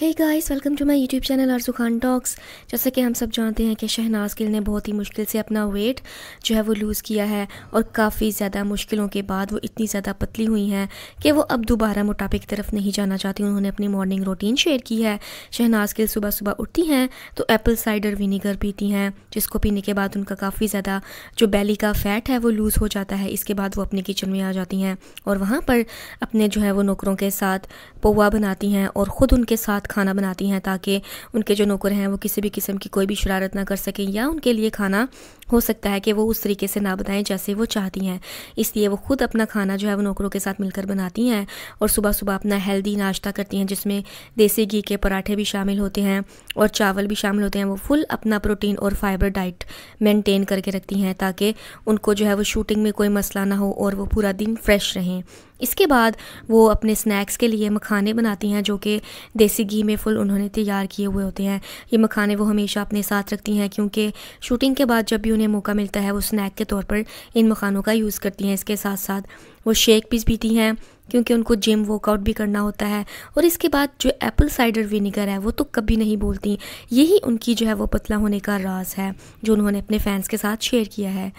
hey guys welcome to my YouTube channel Arzoo Khan talks जैसे कि हम सब जानते हैं कि शहनाज गिल ने बहुत ही मुश्किल से अपना वेट जो है वो लूज़ किया है और काफ़ी ज़्यादा मुश्किलों के बाद वो इतनी ज़्यादा पतली हुई हैं कि वो अब दोबारा मोटापे की तरफ नहीं जाना चाहती उन्होंने अपनी मॉर्निंग रूटीन शेयर की है शहनाज गिल सुबह सुबह उठती हैं तो एप्पल साइडर विनीगर पीती हैं जिसको पीने के बाद उनका काफ़ी ज़्यादा जो बैली का फैट है वो लूज़ हो जाता है इसके बाद वो अपने किचन में आ जाती हैं और वहाँ पर अपने जो है वो नौकरों के साथ पौवा बनाती हैं और ख़ुद उनके साथ साथ खाना बनाती हैं ताकि उनके जो नौकर हैं वो किसी भी किस्म की कोई भी शरारत ना कर सकें या उनके लिए खाना हो सकता है कि वो उस तरीके से ना बताएं जैसे वो चाहती हैं इसलिए वो खुद अपना खाना जो है वो नौकरों के साथ मिलकर बनाती हैं और सुबह सुबह अपना हेल्दी नाश्ता करती हैं जिसमें देसी घी के पराठे भी शामिल होते हैं और चावल भी शामिल होते हैं वो फुल अपना प्रोटीन और फाइबर डाइट मेंटेन करके रखती हैं ताकि उनको जो है वो शूटिंग में कोई मसला ना हो और वो पूरा दिन फ्रेश रहें इसके बाद वो अपने स्नैक्स के लिए मखाने बनाती हैं जो कि देसी घी में फुल उन्होंने तैयार किए हुए होते हैं ये मखाने वो हमेशा अपने साथ रखती हैं क्योंकि शूटिंग के बाद जब भी उन्हें मौका मिलता है वो स्नैक के तौर पर इन मखानों का यूज़ करती हैं इसके साथ साथ वो शेक भी पीती हैं क्योंकि उनको जिम वर्कआउट भी करना होता है और इसके बाद जो एप्पल साइडर विनीगर है वो तो कभी नहीं बोलती यही उनकी जो है वो पतला होने का राज है जो उन्होंने अपने फैंस के साथ शेयर किया है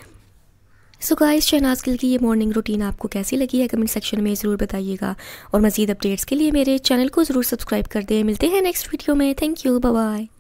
सो गाइस शहनाज गिल की ये मॉर्निंग रूटीन आपको कैसी लगी है कमेंट सेक्शन में ज़रूर बताइएगा और मज़ीद अपडेट्स के लिए मेरे चैनल को ज़रूर सब्सक्राइब कर दें मिलते हैं नेक्स्ट वीडियो में थैंक यू बाय